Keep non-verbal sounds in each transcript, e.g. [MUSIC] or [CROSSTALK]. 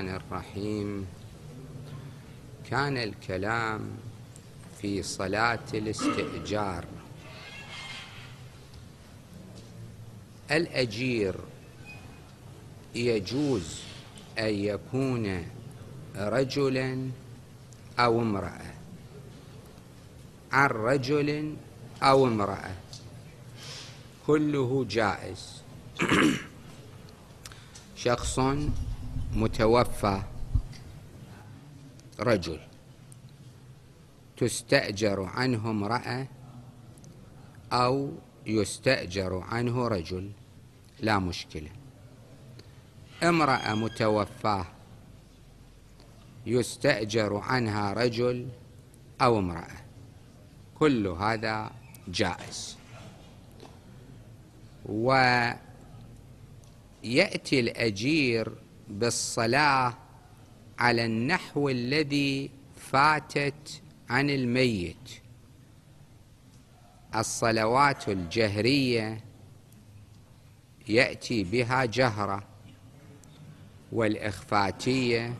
الرحمن الرحيم كان الكلام في صلاة الاستئجار الأجير يجوز أن يكون رجلا أو امرأة عن رجل أو امرأة كله جائز [CLEARS THROAT] شخص متوفى رجل تستأجر عنه امرأة أو يستأجر عنه رجل لا مشكلة امرأة متوفاة يستأجر عنها رجل أو امرأة كل هذا جائز ويأتي الأجير بالصلاة على النحو الذي فاتت عن الميت الصلوات الجهرية يأتي بها جهرة والإخفاتية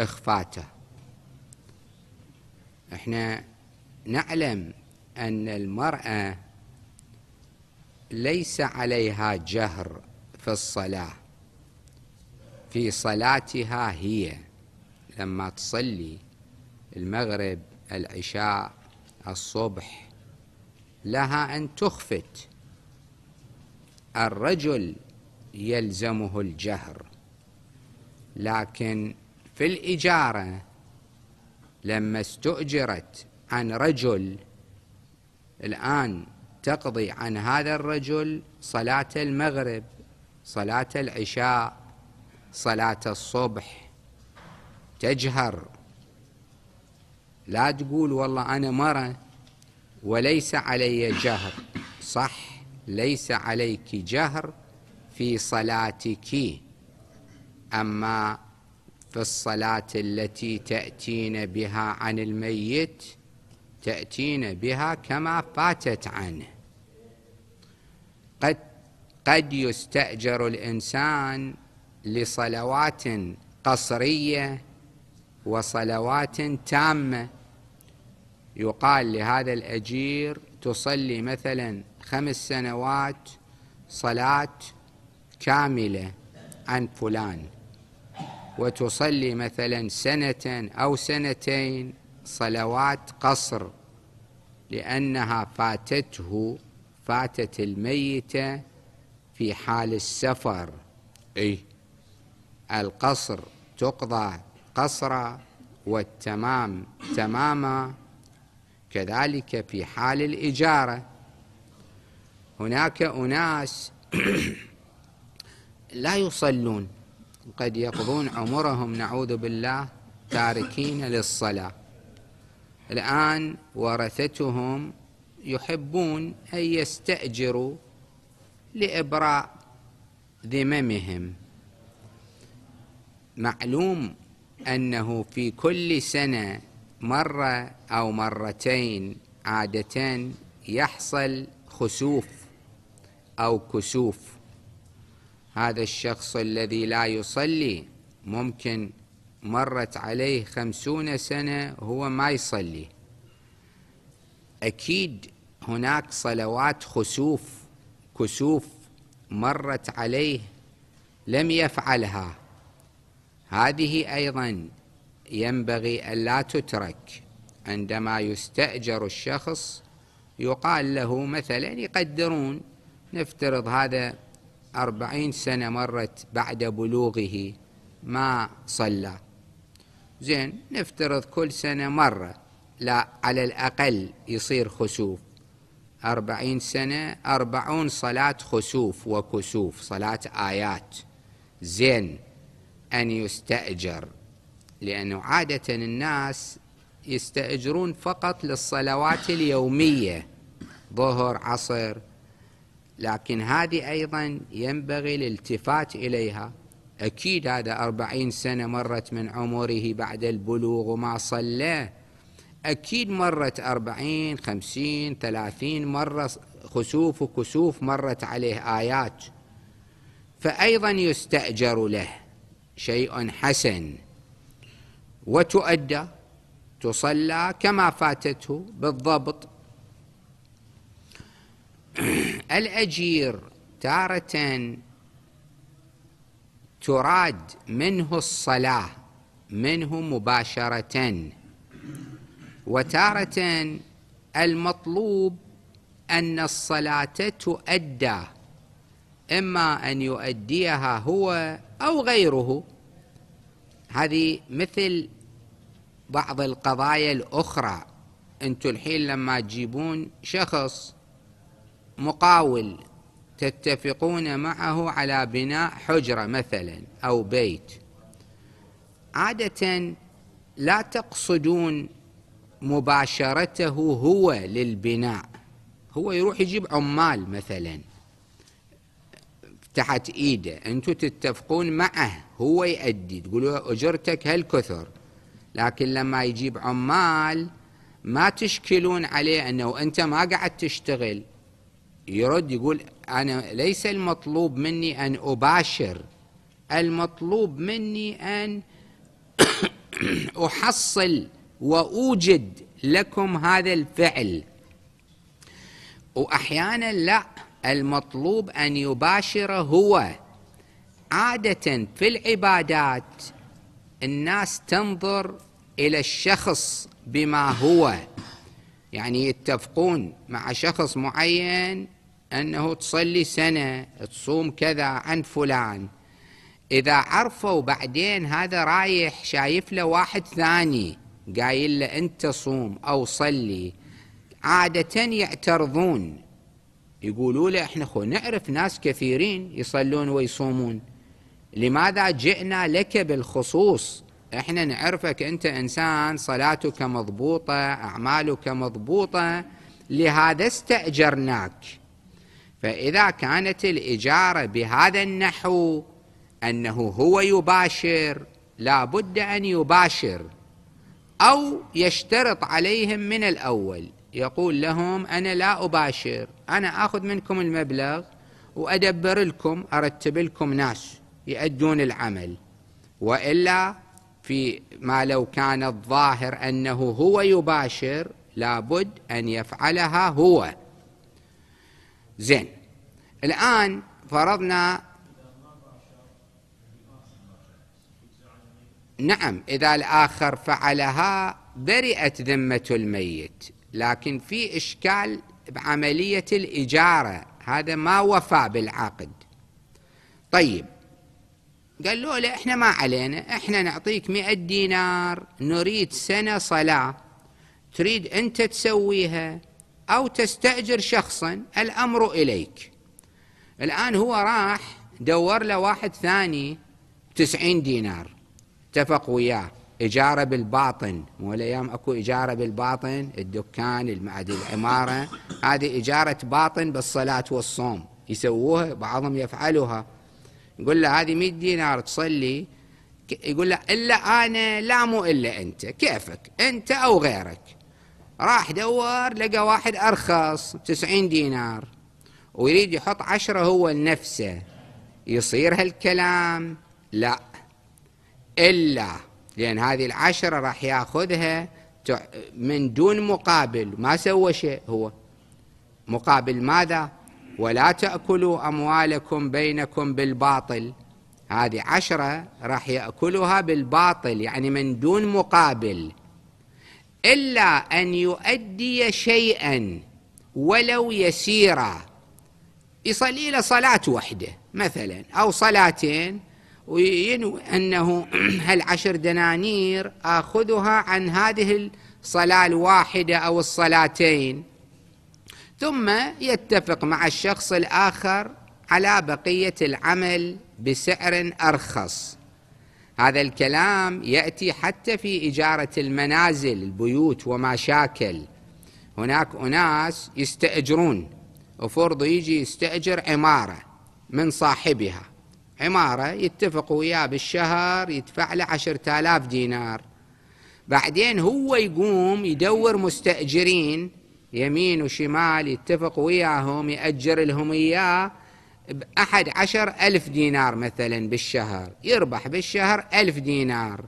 إخفاته احنا نعلم أن المرأة ليس عليها جهر في الصلاة في صلاتها هي لما تصلي المغرب العشاء الصبح لها أن تخفت الرجل يلزمه الجهر لكن في الإجارة لما استؤجرت عن رجل الآن تقضي عن هذا الرجل صلاة المغرب صلاة العشاء صلاة الصبح تجهر لا تقول والله أنا مرة وليس علي جهر صح ليس عليك جهر في صلاتك أما في الصلاة التي تأتين بها عن الميت تأتين بها كما فاتت عنه قد قد يستأجر الإنسان لصلوات قصريه وصلوات تامه يقال لهذا الاجير تصلي مثلا خمس سنوات صلاه كامله عن فلان وتصلي مثلا سنه او سنتين صلوات قصر لانها فاتته فاتت الميته في حال السفر اي القصر تقضى قصرا والتمام تماما كذلك في حال الإجارة هناك أناس [CLEARS THROAT] لا يصلون قد يقضون عمرهم نعوذ بالله تاركين للصلاة الآن ورثتهم يحبون أن يستأجروا لإبراء ذممهم معلوم أنه في كل سنة مرة أو مرتين عادة يحصل خسوف أو كسوف هذا الشخص الذي لا يصلي ممكن مرت عليه خمسون سنة هو ما يصلي أكيد هناك صلوات خسوف كسوف مرت عليه لم يفعلها هذه أيضا ينبغي ألا تترك عندما يستأجر الشخص يقال له مثلا يقدرون نفترض هذا أربعين سنة مرت بعد بلوغه ما صلى زين نفترض كل سنة مرة لا على الأقل يصير خسوف أربعين سنة أربعون صلاة خسوف وكسوف صلاة آيات زين أن يستأجر لأنه عادة الناس يستأجرون فقط للصلوات اليومية ظهر عصر لكن هذه أيضا ينبغي الالتفات إليها أكيد هذا أربعين سنة مرت من عمره بعد البلوغ وما صلى أكيد مرت أربعين خمسين ثلاثين مرة خسوف وكسوف مرت عليه آيات فأيضا يستأجر له شيء حسن وتؤدى تصلى كما فاتته بالضبط [CLEARS THROAT] الأجير تارة تراد منه الصلاة منه مباشرة وتارة المطلوب أن الصلاة تؤدى إما أن يؤديها هو أو غيره هذه مثل بعض القضايا الأخرى أنتوا الحين لما تجيبون شخص مقاول تتفقون معه على بناء حجرة مثلا أو بيت عادة لا تقصدون مباشرته هو للبناء هو يروح يجيب عمال مثلا تحت ايده انتم تتفقون معه هو يؤدي تقولوا له اجرتك هالكثر لكن لما يجيب عمال ما تشكلون عليه انه انت ما قاعد تشتغل يرد يقول انا ليس المطلوب مني ان اباشر المطلوب مني ان [COUGHS] احصل واوجد لكم هذا الفعل واحيانا لا المطلوب أن يباشر هو عادة في العبادات الناس تنظر إلى الشخص بما هو يعني يتفقون مع شخص معين أنه تصلي سنة تصوم كذا عن فلان إذا عرفوا بعدين هذا رايح شايف له واحد ثاني قايل له أنت صوم أو صلي عادة يعترضون يقولوا له احنا خو نعرف ناس كثيرين يصلون ويصومون لماذا جئنا لك بالخصوص احنا نعرفك انت انسان صلاتك مضبوطه اعمالك مضبوطه لهذا استاجرناك فاذا كانت الاجاره بهذا النحو انه هو يباشر لا بد ان يباشر او يشترط عليهم من الاول يقول لهم أنا لا أباشر أنا أخذ منكم المبلغ وأدبر لكم أرتب لكم ناس يؤدون العمل وإلا في ما لو كان الظاهر أنه هو يباشر لابد أن يفعلها هو زين الآن فرضنا نعم إذا الآخر فعلها برئت ذمة الميت لكن في إشكال بعملية الإجارة هذا ما وفى بالعقد طيب قال له لا احنا ما علينا احنا نعطيك مئة دينار نريد سنة صلاة تريد انت تسويها او تستأجر شخصا الامر اليك الان هو راح دور له واحد ثاني تسعين دينار اتفق وياه إجارة بالباطن مو الأيام أكو إجارة بالباطن الدكان المعدي العمارة هذه إجارة باطن بالصلاة والصوم يسووها بعضهم يفعلوها يقول له هذه 100 دينار تصلي يقول له إلا أنا لا مو إلا أنت كيفك أنت أو غيرك راح دور لقى واحد أرخص 90 دينار ويريد يحط عشرة هو لنفسه يصير هالكلام لا إلا لأن هذه العشرة راح يأخذها من دون مقابل ما سوى شيء هو مقابل ماذا ولا تأكلوا أموالكم بينكم بالباطل هذه عشرة راح يأكلها بالباطل يعني من دون مقابل إلا أن يؤدي شيئا ولو يسيرا يصلي له صلاة واحدة مثلا أو صلاتين وينوي أنه [CLEARS THROAT] هالعشر دنانير أخذها عن هذه الصلاة الواحدة أو الصلاتين ثم يتفق مع الشخص الآخر على بقية العمل بسعر أرخص هذا الكلام يأتي حتى في إجارة المنازل البيوت وما شاكل هناك أناس يستأجرون وفرض يجي يستأجر عمارة من صاحبها عمارة يتفقوا وياه بالشهر يدفع له عشرة آلاف دينار بعدين هو يقوم يدور مستأجرين يمين وشمال يتفق وياهم يأجر لهم إياه بأحد عشر ألف دينار مثلا بالشهر يربح بالشهر ألف دينار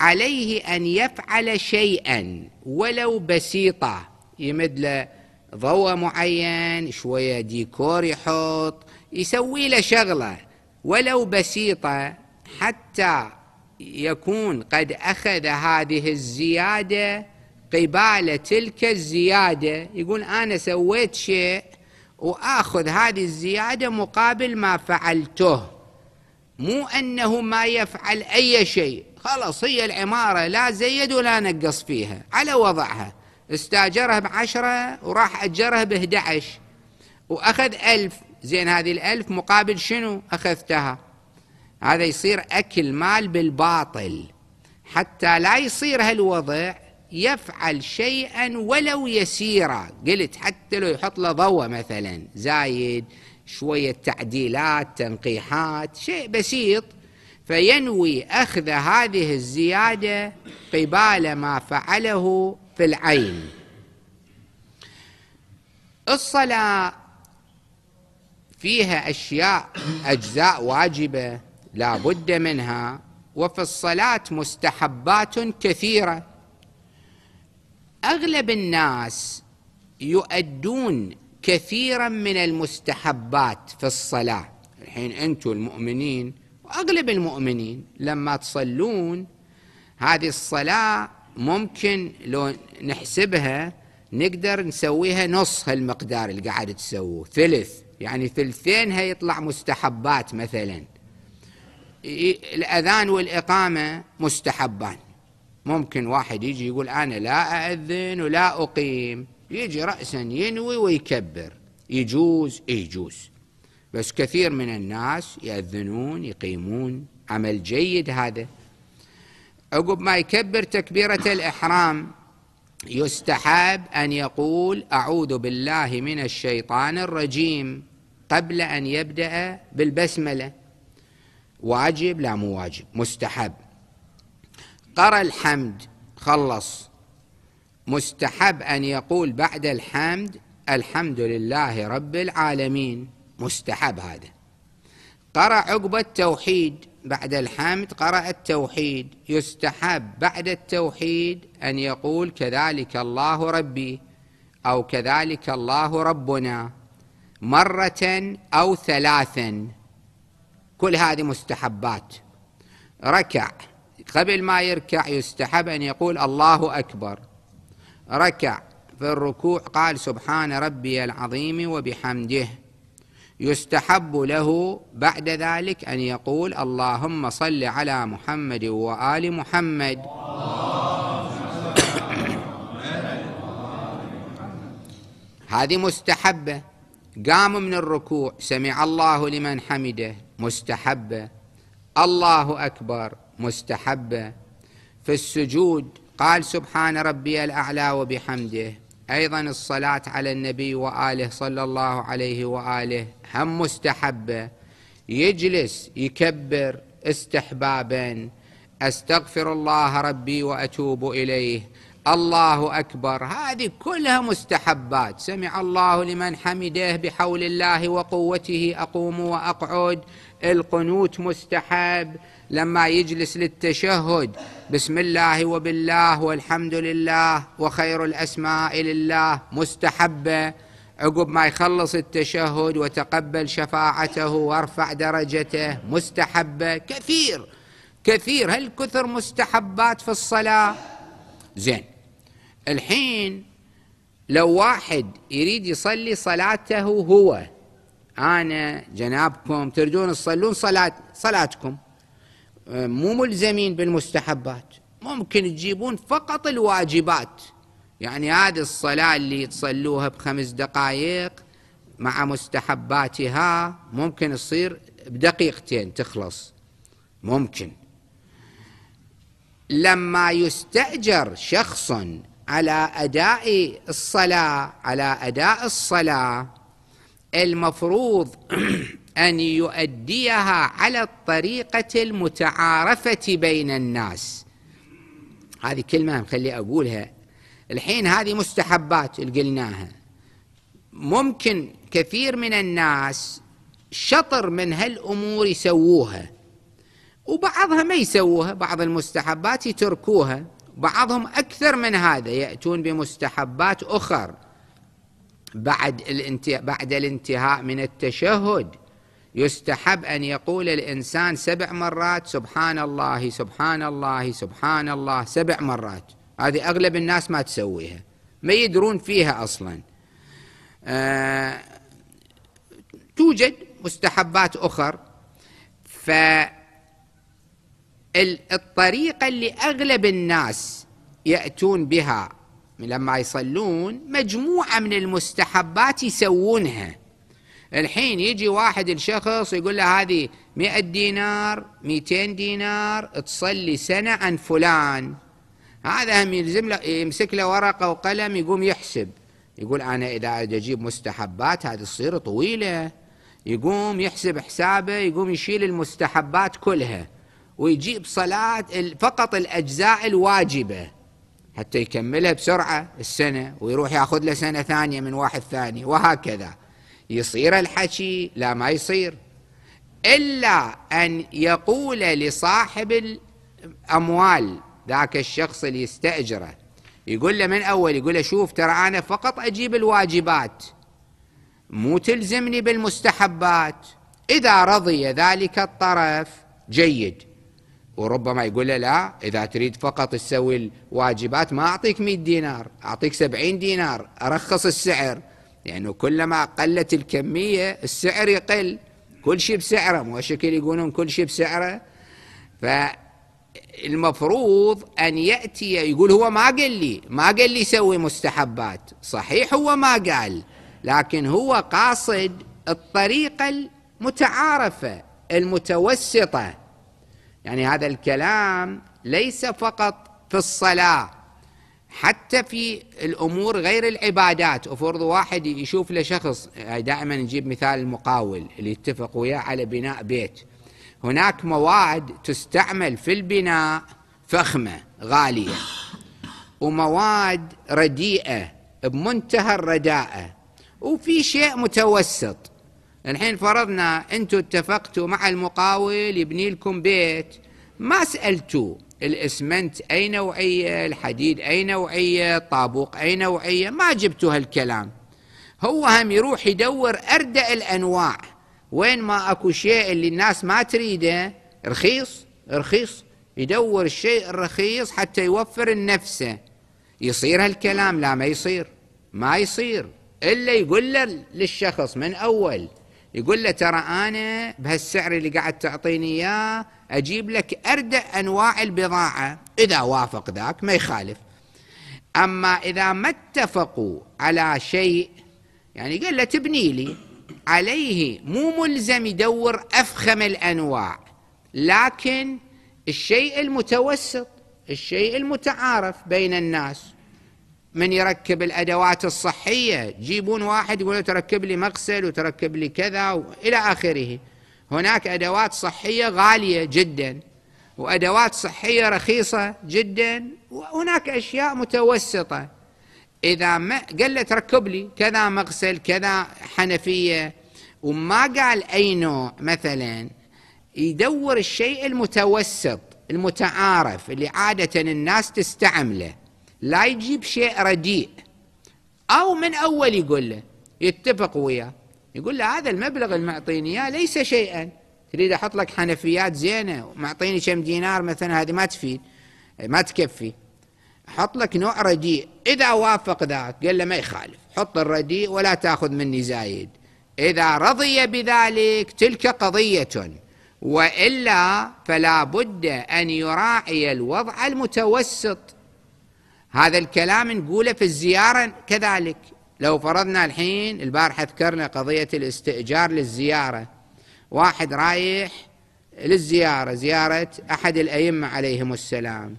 عليه أن يفعل شيئا ولو بسيطة يمد له ضوء معين شوية ديكور يحط يسوي له شغلة ولو بسيطة حتى يكون قد أخذ هذه الزيادة قبال تلك الزيادة يقول أنا سويت شيء وآخذ هذه الزيادة مقابل ما فعلته مو أنه ما يفعل أي شيء خلاص هي العمارة لا زيد ولا نقص فيها على وضعها استاجرها بعشرة وراح أجرها بهدعش وأخذ ألف زين هذه الألف مقابل شنو أخذتها هذا يصير أكل مال بالباطل حتى لا يصير هالوضع يفعل شيئا ولو يسيرا قلت حتى لو يحط له ضوء مثلا زايد شوية تعديلات تنقيحات شيء بسيط فينوي أخذ هذه الزيادة قبال ما فعله في العين الصلاة فيها أشياء أجزاء واجبة لا بد منها وفي الصلاة مستحبات كثيرة أغلب الناس يؤدون كثيرا من المستحبات في الصلاة الحين أنتم المؤمنين وأغلب المؤمنين لما تصلون هذه الصلاة ممكن لو نحسبها نقدر نسويها نص هالمقدار اللي قاعد تسووه ثلث يعني ثلثين هيطلع مستحبات مثلا الأذان والإقامة مستحبان ممكن واحد يجي يقول أنا لا أأذن ولا أقيم يجي رأسا ينوي ويكبر يجوز يجوز بس كثير من الناس يأذنون يقيمون عمل جيد هذا عقب ما يكبر تكبيرة الإحرام يستحب أن يقول أعوذ بالله من الشيطان الرجيم قبل أن يبدأ بالبسملة واجب لا مو واجب مستحب قرأ الحمد خلص مستحب أن يقول بعد الحمد الحمد لله رب العالمين مستحب هذا قرأ عقب التوحيد بعد الحمد قرأ التوحيد يستحب بعد التوحيد أن يقول كذلك الله ربي أو كذلك الله ربنا مرة أو ثلاثا كل هذه مستحبات ركع قبل ما يركع يستحب أن يقول الله أكبر ركع في الركوع قال سبحان ربي العظيم وبحمده يستحب له بعد ذلك ان يقول اللهم صل على محمد وال محمد هذه مستحبه قام من الركوع سمع الله لمن حمده مستحبه الله اكبر مستحبه في السجود قال سبحان ربي الاعلى وبحمده أيضا الصلاة على النبي وآله صلى الله عليه وآله هم مستحبة يجلس يكبر استحبابا أستغفر الله ربي وأتوب إليه الله أكبر هذه كلها مستحبات سمع الله لمن حمده بحول الله وقوته أقوم وأقعد القنوت مستحب لما يجلس للتشهد بسم الله وبالله والحمد لله وخير الاسماء لله مستحبه عقب ما يخلص التشهد وتقبل شفاعته وارفع درجته مستحبه كثير كثير هل كثر مستحبات في الصلاه زين الحين لو واحد يريد يصلي صلاته هو انا جنابكم تريدون تصلون صلاه صلاتكم آه، مو ملزمين بالمستحبات ممكن تجيبون فقط الواجبات يعني هذه الصلاة اللي تصلوها بخمس دقائق مع مستحباتها ممكن تصير بدقيقتين تخلص ممكن لما يستأجر شخص على أداء الصلاة على أداء الصلاة المفروض [CLEARS THROAT] ان يؤديها على الطريقه المتعارفه بين الناس هذه كلمه مخلي اقولها الحين هذه مستحبات اللي قلناها ممكن كثير من الناس شطر من هالامور يسووها وبعضها ما يسووها بعض المستحبات يتركوها بعضهم اكثر من هذا ياتون بمستحبات اخر بعد الانتهاء بعد الانتهاء من التشهد يستحب أن يقول الإنسان سبع مرات سبحان الله سبحان الله سبحان الله سبع مرات هذه أغلب الناس ما تسويها ما يدرون فيها أصلا آه توجد مستحبات أخر فالطريقة اللي أغلب الناس يأتون بها لما يصلون مجموعة من المستحبات يسوونها الحين يجي واحد الشخص يقول له هذه 100 دينار 200 دينار تصلي سنة عن فلان هذا هم يلزم له يمسك له ورقة وقلم يقوم يحسب يقول أنا إذا أجيب مستحبات هذه تصير طويلة يقوم يحسب حسابه يقوم يشيل المستحبات كلها ويجيب صلاة فقط الأجزاء الواجبة حتى يكملها بسرعة السنة ويروح يأخذ له سنة ثانية من واحد ثاني وهكذا يصير الحكي لا ما يصير إلا أن يقول لصاحب الأموال ذاك الشخص اللي يستأجره يقول له من أول يقول له شوف ترى أنا فقط أجيب الواجبات مو تلزمني بالمستحبات إذا رضي ذلك الطرف جيد وربما يقول له لا إذا تريد فقط تسوي الواجبات ما أعطيك 100 دينار أعطيك 70 دينار أرخص السعر لأنه كلما قلت الكمية السعر يقل كل شيء بسعره مو شكل يقولون كل شيء بسعره فالمفروض أن يأتي يقول هو ما قال لي ما قال لي سوي مستحبات صحيح هو ما قال لكن هو قاصد الطريقة المتعارفة المتوسطة يعني هذا الكلام ليس فقط في الصلاة حتى في الامور غير العبادات افرض واحد يشوف له شخص يعني دائما نجيب مثال المقاول اللي يتفق وياه على بناء بيت هناك مواد تستعمل في البناء فخمه غاليه ومواد رديئه بمنتهى الرداءه وفي شيء متوسط الحين فرضنا انتم اتفقتوا مع المقاول يبني لكم بيت ما سالتوه الاسمنت اي نوعيه الحديد اي نوعيه الطابوق اي نوعيه ما جبتوا هالكلام هو هم يروح يدور اردأ الانواع وين ما اكو شيء اللي الناس ما تريده رخيص رخيص يدور الشيء الرخيص حتى يوفر لنفسه يصير هالكلام لا ما يصير ما يصير الا يقول للشخص من اول يقول له ترى انا بهالسعر اللي قاعد تعطيني اياه اجيب لك اردى انواع البضاعه اذا وافق ذاك ما يخالف اما اذا ما اتفقوا على شيء يعني قال له تبني لي عليه مو ملزم يدور افخم الانواع لكن الشيء المتوسط الشيء المتعارف بين الناس من يركب الادوات الصحيه جيبون واحد يقول تركب لي مغسل وتركب لي كذا الى اخره هناك ادوات صحيه غاليه جدا وادوات صحيه رخيصه جدا وهناك اشياء متوسطه اذا ما قال له تركب لي كذا مغسل كذا حنفيه وما قال اي نوع مثلا يدور الشيء المتوسط المتعارف اللي عاده الناس تستعمله لا يجيب شيء رديء أو من أول يقول له يتفق وياه يقول له هذا المبلغ المعطيني إياه ليس شيئا تريد أحط لك حنفيات زينة ومعطيني كم دينار مثلا هذه ما تفيد ما تكفي حط لك نوع رديء إذا وافق ذاك قال له ما يخالف حط الرديء ولا تأخذ مني زايد إذا رضي بذلك تلك قضية وإلا فلا بد أن يراعي الوضع المتوسط هذا الكلام نقوله في الزيارة كذلك لو فرضنا الحين البارحة ذكرنا قضية الاستئجار للزيارة واحد رايح للزيارة زيارة أحد الأئمة عليهم السلام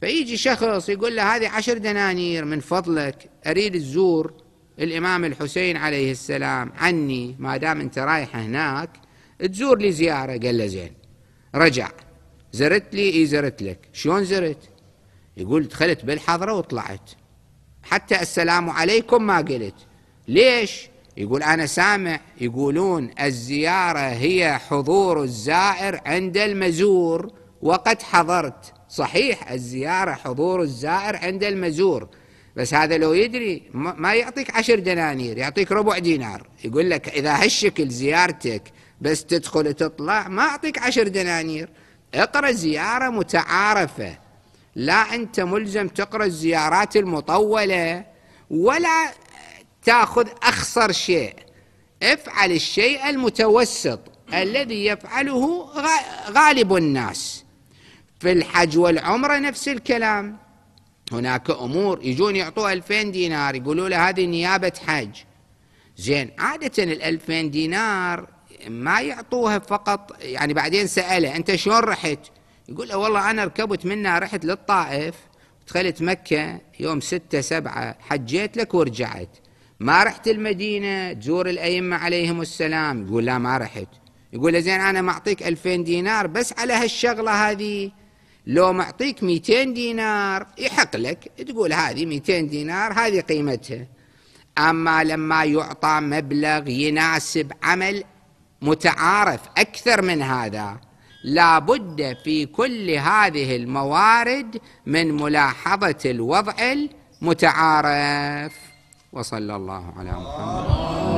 فيجي شخص يقول له هذه عشر دنانير من فضلك أريد تزور الإمام الحسين عليه السلام عني ما دام أنت رايح هناك تزور لي زيارة قال له زين رجع زرت لي إي زرت لك شلون زرت يقول دخلت بالحضرة وطلعت حتى السلام عليكم ما قلت ليش يقول أنا سامع يقولون الزيارة هي حضور الزائر عند المزور وقد حضرت صحيح الزيارة حضور الزائر عند المزور بس هذا لو يدري ما يعطيك عشر دنانير يعطيك ربع دينار يقول لك إذا هالشكل زيارتك بس تدخل وتطلع ما أعطيك عشر دنانير اقرأ زيارة متعارفة لا أنت ملزم تقرأ الزيارات المطولة ولا تأخذ أخصر شيء افعل الشيء المتوسط الذي يفعله غالب الناس في الحج والعمرة نفس الكلام هناك أمور يجون يعطوه 2000 دينار يقولوا له هذه نيابة حج زين عادة الألفين دينار ما يعطوها فقط يعني بعدين سأله أنت شلون رحت يقول له والله أنا ركبت منها رحت للطائف دخلت مكة يوم ستة سبعة حجيت لك ورجعت ما رحت المدينة تزور الأئمة عليهم السلام يقول لا ما رحت يقول له زين أنا معطيك ألفين دينار بس على هالشغلة هذه لو معطيك 200 دينار يحق لك تقول هذه 200 دينار هذه قيمتها اما لما يعطى مبلغ يناسب عمل متعارف اكثر من هذا لابد في كل هذه الموارد من ملاحظة الوضع المتعارف وصلى الله على محمد